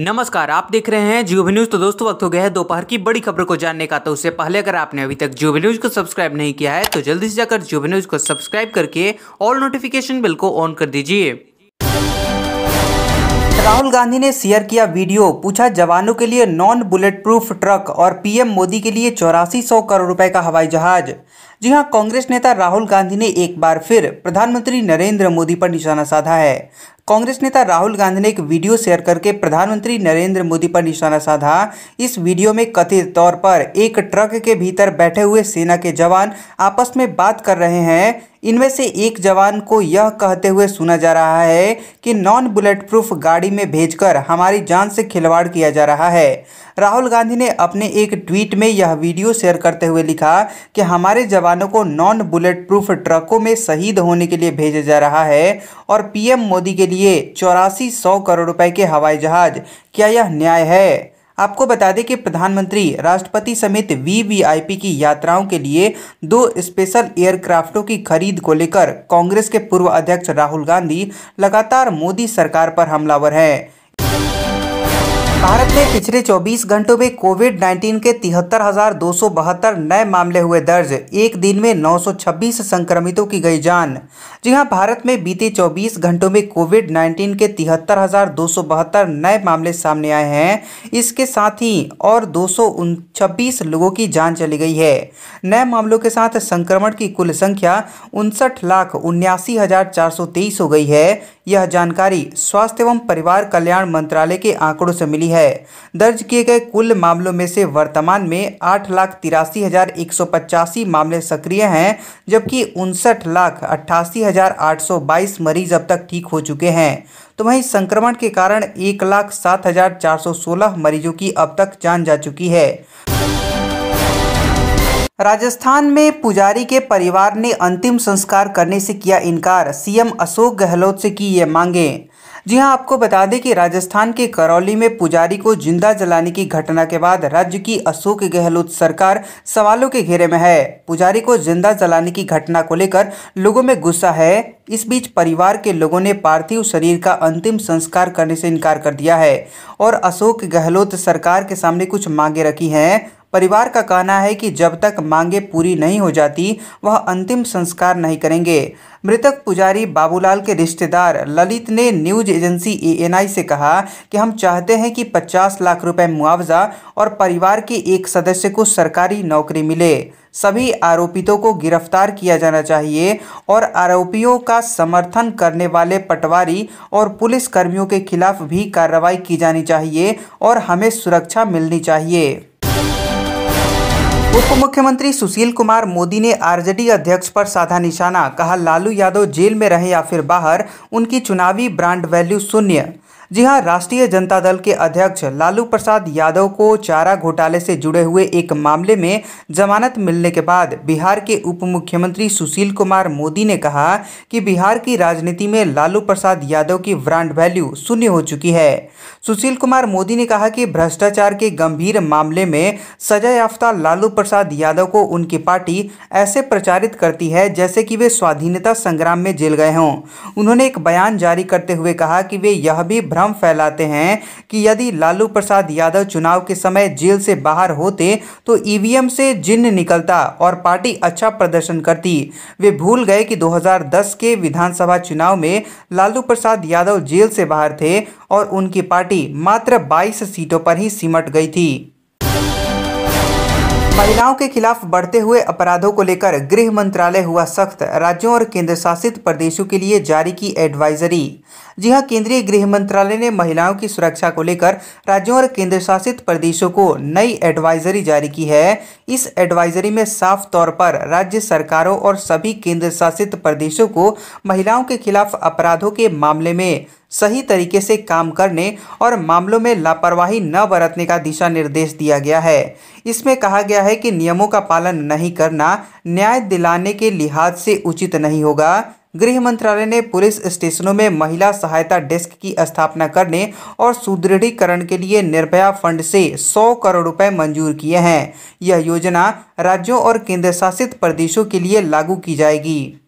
नमस्कार आप देख रहे हैं जियो न्यूज तो दोस्तों वक्त हो गया है दोपहर की बड़ी खबर को जानने का तो उससे पहले अगर आपने अभी तक जियो न्यूज को सब्सक्राइब नहीं किया है तो जल्दी से जाकर जियो न्यूज को सब्सक्राइब करके ऑल नोटिफिकेशन बिल को ऑन कर दीजिए राहुल गांधी ने शेयर किया वीडियो पूछा जवानों के लिए नॉन बुलेट प्रूफ ट्रक और पीएम मोदी के लिए चौरासी सौ करोड़ रुपए का हवाई जहाज जी हां कांग्रेस नेता राहुल गांधी ने एक बार फिर प्रधानमंत्री नरेंद्र मोदी पर निशाना साधा है कांग्रेस नेता राहुल गांधी ने एक वीडियो शेयर करके प्रधानमंत्री नरेंद्र मोदी पर निशाना साधा इस वीडियो में कथित तौर पर एक ट्रक के भीतर बैठे हुए सेना के जवान आपस में बात कर रहे हैं इनमें से एक जवान को यह कहते हुए सुना जा रहा है कि नॉन बुलेट प्रूफ गाड़ी में भेजकर हमारी जान से खिलवाड़ किया जा रहा है राहुल गांधी ने अपने एक ट्वीट में यह वीडियो शेयर करते हुए लिखा कि हमारे जवानों को नॉन बुलेट प्रूफ ट्रकों में शहीद होने के लिए भेजा जा रहा है और पीएम मोदी के लिए चौरासी सौ करोड़ रुपए के हवाई जहाज क्या यह न्याय है आपको बता दें कि प्रधानमंत्री राष्ट्रपति समेत वीवीआईपी की यात्राओं के लिए दो स्पेशल एयरक्राफ्टों की खरीद को लेकर कांग्रेस के पूर्व अध्यक्ष राहुल गांधी लगातार मोदी सरकार पर हमलावर हैं भारत में पिछले 24 घंटों में कोविड 19 के तिहत्तर नए मामले हुए दर्ज एक दिन में 926 संक्रमितों की गई जान जी हाँ भारत में बीते 24 घंटों में कोविड 19 के तिहत्तर नए मामले सामने आए हैं इसके साथ ही और दो लोगों की जान चली गई है नए मामलों के साथ संक्रमण की कुल संख्या उनसठ लाख उन्यासी हो गई है यह जानकारी स्वास्थ्य एवं परिवार कल्याण मंत्रालय के आंकड़ों से मिली बढ़ी है दर्ज किए गए कुल मामलों में से वर्तमान में आठ लाख तिरासी हज़ार एक सौ पचासी मामले सक्रिय हैं जबकि उनसठ लाख अट्ठासी हज़ार आठ सौ बाईस मरीज अब तक ठीक हो चुके हैं तो वहीं संक्रमण के कारण एक लाख सात हज़ार चार सौ सोलह मरीजों की अब तक जान जा चुकी है राजस्थान में पुजारी के परिवार ने अंतिम संस्कार करने से किया इनकार सीएम अशोक गहलोत से की ये मांगे जी हां आपको बता दें कि राजस्थान के करौली में पुजारी को जिंदा जलाने की घटना के बाद राज्य की अशोक गहलोत सरकार सवालों के घेरे में है पुजारी को जिंदा जलाने की घटना को लेकर लोगों में गुस्सा है इस बीच परिवार के लोगों ने पार्थिव शरीर का अंतिम संस्कार करने से इनकार कर दिया है और अशोक गहलोत सरकार के सामने कुछ मांगे रखी हैं परिवार का कहना है कि जब तक मांगे पूरी नहीं हो जाती वह अंतिम संस्कार नहीं करेंगे मृतक पुजारी बाबूलाल के रिश्तेदार ललित ने न्यूज एजेंसी एएनआई से कहा कि हम चाहते हैं कि 50 लाख रुपए मुआवजा और परिवार के एक सदस्य को सरकारी नौकरी मिले सभी आरोपितों को गिरफ्तार किया जाना चाहिए और आरोपियों का समर्थन करने वाले पटवारी और पुलिस कर्मियों के खिलाफ भी कार्रवाई की जानी चाहिए और हमें सुरक्षा मिलनी चाहिए उप मुख्यमंत्री सुशील कुमार मोदी ने आरजेडी अध्यक्ष पर साधा निशाना कहा लालू यादव जेल में रहे या फिर बाहर उनकी चुनावी ब्रांड वैल्यू शून्य जी हां राष्ट्रीय जनता दल के अध्यक्ष लालू प्रसाद यादव को चारा घोटाले से जुड़े हुए एक मामले में जमानत मिलने के बाद बिहार के उप मुख्यमंत्री सुशील कुमार मोदी ने कहा कि बिहार की राजनीति में लालू प्रसाद यादव की ब्रांड वैल्यू शून्य हो चुकी है सुशील कुमार मोदी ने कहा कि भ्रष्टाचार के गंभीर मामले में सजा याफ्ता लालू प्रसाद यादव को उनकी पार्टी ऐसे प्रचारित करती है जैसे कि वे स्वाधीनता संग्राम में जेल गए हों उन्होंने एक बयान जारी करते हुए कहा कि वे यह भी भ्रम फैलाते हैं कि यदि लालू प्रसाद यादव चुनाव के समय जेल से बाहर होते तो ईवीएम से जिन्न निकलता और पार्टी अच्छा प्रदर्शन करती वे भूल गए कि 2010 के विधानसभा चुनाव में लालू प्रसाद यादव जेल से बाहर थे और उनकी पार्टी मात्र 22 सीटों पर ही सिमट गई थी महिलाओं के खिलाफ बढ़ते हुए अपराधों को लेकर गृह मंत्रालय हुआ सख्त राज्यों और केंद्र शासित प्रदेशों के लिए जारी की एडवाइजरी जी हां केंद्रीय गृह मंत्रालय ने महिलाओं की सुरक्षा को लेकर राज्यों और केंद्र शासित प्रदेशों को नई एडवाइजरी जारी की है इस एडवाइजरी में साफ तौर पर राज्य सरकारों और सभी केंद्र शासित प्रदेशों को महिलाओं के खिलाफ अपराधों के मामले में सही तरीके से काम करने और मामलों में लापरवाही न बरतने का दिशा निर्देश दिया गया है इसमें कहा गया है कि नियमों का पालन नहीं करना न्याय दिलाने के लिहाज से उचित नहीं होगा गृह मंत्रालय ने पुलिस स्टेशनों में महिला सहायता डेस्क की स्थापना करने और सुदृढ़ीकरण के लिए निर्भया फंड से 100 करोड़ रुपए मंजूर किए हैं यह योजना राज्यों और केंद्रशासित प्रदेशों के लिए लागू की जाएगी